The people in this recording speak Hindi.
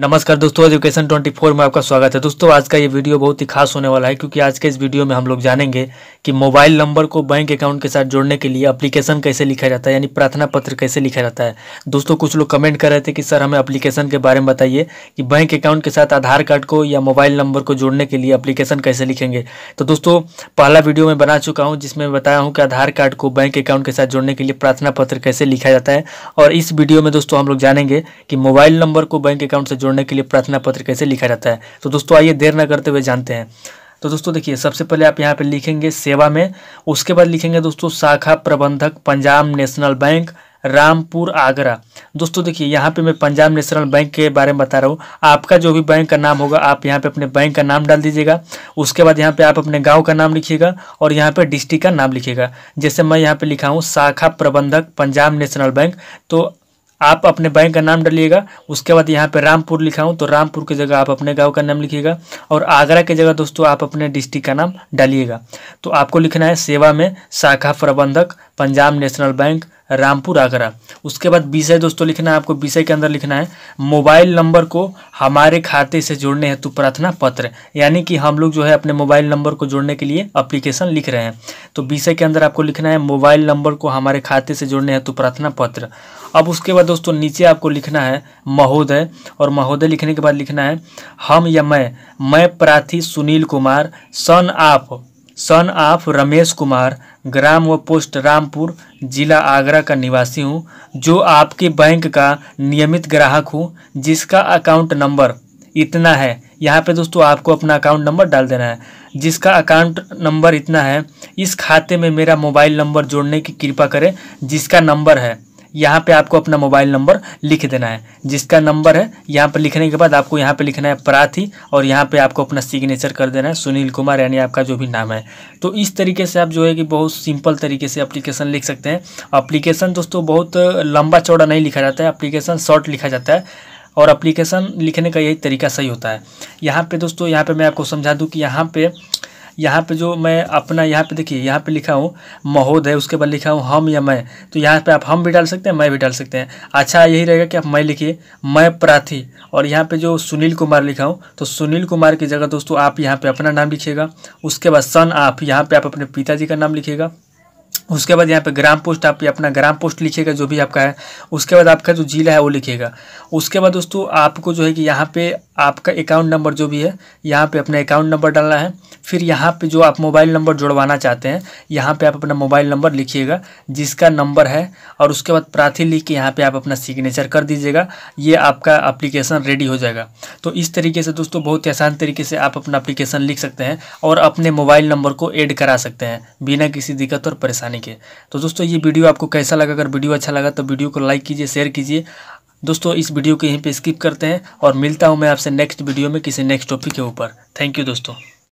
नमस्कार दोस्तों एजुकेशन 24 में आपका स्वागत है दोस्तों आज का ये वीडियो बहुत ही खास होने वाला है क्योंकि आज के इस वीडियो में हम लोग जानेंगे कि मोबाइल नंबर को बैंक अकाउंट के साथ जोड़ने के लिए एप्लीकेशन कैसे लिखा जाता है यानी प्रार्थना पत्र कैसे लिखा जाता है दोस्तों कुछ लोग कमेंट कर रहे थे कि सर हमें अप्लीकेशन के बारे में बताइए कि बैंक अकाउंट के साथ आधार कार्ड को या मोबाइल नंबर को जोड़ने के लिए अप्लीकेशन कैसे लिखेंगे तो दोस्तों पहला वीडियो मैं बना चुका हूँ जिसमें बताया हूँ कि आधार कार्ड को बैंक अकाउंट के साथ जोड़ने के लिए प्रार्थना पत्र कैसे लिखा जाता है और इस वीडियो में दोस्तों हम लोग जानेंगे कि मोबाइल नंबर को बैंक अकाउंट से जोड़ने के लिए प्रार्थना पत्र कैसे लिखा जाता है तो दोस्तों आइए देर न करते हुए जानते हैं तो दोस्तों देखिए सबसे पहले आप यहाँ पर लिखेंगे सेवा में उसके बाद लिखेंगे दोस्तों शाखा प्रबंधक पंजाब नेशनल बैंक रामपुर आगरा दोस्तों देखिए यहाँ पे मैं पंजाब नेशनल बैंक के बारे में बता रहा हूँ आपका जो भी बैंक का नाम होगा आप यहाँ पे अपने बैंक का नाम डाल दीजिएगा उसके बाद यहाँ पे आप अपने गांव का नाम लिखिएगा और यहाँ पे डिस्ट्रिक्ट का नाम लिखिएगा जैसे मैं यहाँ पे लिखा हूँ शाखा प्रबंधक पंजाब नेशनल बैंक तो आप अपने बैंक का नाम डालिएगा उसके बाद यहाँ पे रामपुर लिखा हूँ तो रामपुर की जगह आप अपने गांव का नाम लिखिएगा और आगरा की जगह दोस्तों आप अपने डिस्ट्रिक्ट का नाम डालिएगा तो आपको लिखना है सेवा में शाखा प्रबंधक पंजाब नेशनल बैंक रामपुर आगरा उसके बाद विषय दोस्तों लिखना है आपको विषय के अंदर लिखना है मोबाइल नंबर को हमारे खाते से जोड़ने हेतु प्रार्थना पत्र यानी कि हम लोग जो है अपने मोबाइल नंबर को जोड़ने के लिए अप्लीकेशन लिख रहे हैं तो विषय के अंदर आपको लिखना है मोबाइल नंबर को हमारे खाते से जोड़ने हेतु प्रार्थना पत्र अब उसके बाद दोस्तों नीचे आपको लिखना है महोदय और महोदय लिखने के बाद लिखना है हम या मैं मैं प्रार्थी Sunil Kumar son of son of Ramesh Kumar ग्राम व पोस्ट रामपुर जिला आगरा का निवासी हूँ जो आपके बैंक का नियमित ग्राहक हूँ जिसका अकाउंट नंबर इतना है यहाँ पे दोस्तों आपको अपना अकाउंट नंबर डाल देना है जिसका अकाउंट नंबर इतना है इस खाते में मेरा मोबाइल नंबर जोड़ने की कृपा करें जिसका नंबर है यहाँ पे आपको अपना मोबाइल नंबर लिख देना है जिसका नंबर है यहाँ पर लिखने के बाद आपको यहाँ पे लिखना है प्राथी और यहाँ पे आपको अपना सिग्नेचर कर देना है सुनील कुमार यानी आपका जो भी नाम है तो इस तरीके से आप जो है कि बहुत सिंपल तरीके से अप्लीकेशन लिख सकते हैं अप्लीकेशन दोस्तों बहुत लंबा चौड़ा नहीं लिखा जाता है अप्लीकेशन शॉर्ट लिखा जाता है और अप्लीकेशन लिखने का यही तरीका सही होता है यहाँ पर दोस्तों यहाँ पर मैं आपको समझा दूँ कि यहाँ पर यहाँ पे जो मैं अपना यहाँ पे देखिए यहाँ पे लिखा हूँ महोद है उसके बाद लिखा हूँ हम या मैं तो यहाँ पे आप हम भी डाल सकते हैं मैं भी डाल सकते हैं अच्छा यही रहेगा कि आप मैं लिखिए मैं प्रार्थी और यहाँ पे जो सुनील कुमार लिखा हूँ तो सुनील कुमार की जगह दोस्तों आप यहाँ पर अपना नाम लिखिएगा उसके बाद सन आप यहाँ पर आप अपने पिताजी का नाम लिखिएगा उसके बाद यहाँ पे ग्राम पोस्ट आप अपना ग्राम पोस्ट लिखिएगा जो भी आपका है उसके बाद आपका जो जिला है वो लिखिएगा उसके बाद दोस्तों आपको जो है कि यहाँ पे आपका अकाउंट नंबर जो भी है यहाँ पे अपना अकाउंट नंबर डालना है फिर यहाँ पे जो आप मोबाइल नंबर जुड़वाना चाहते हैं यहाँ पे आप अपना मोबाइल नंबर लिखिएगा जिसका नंबर है और उसके बाद प्रार्थी लिख के यहाँ पे आप अपना सिग्नेचर कर दीजिएगा ये आपका एप्लीकेशन रेडी हो जाएगा तो इस तरीके से दोस्तों बहुत ही आसान तरीके से आप अपना अप्लीकेशन लिख सकते हैं और अपने मोबाइल नंबर को एड करा सकते हैं बिना किसी दिक्कत और परेशानी के तो दोस्तों ये वीडियो आपको कैसा लगा अगर वीडियो अच्छा लगा तो वीडियो को लाइक कीजिए शेयर कीजिए दोस्तों इस वीडियो को यहीं पे स्किप करते हैं और मिलता हूँ मैं आपसे नेक्स्ट वीडियो में किसी नेक्स्ट टॉपिक के ऊपर थैंक यू दोस्तों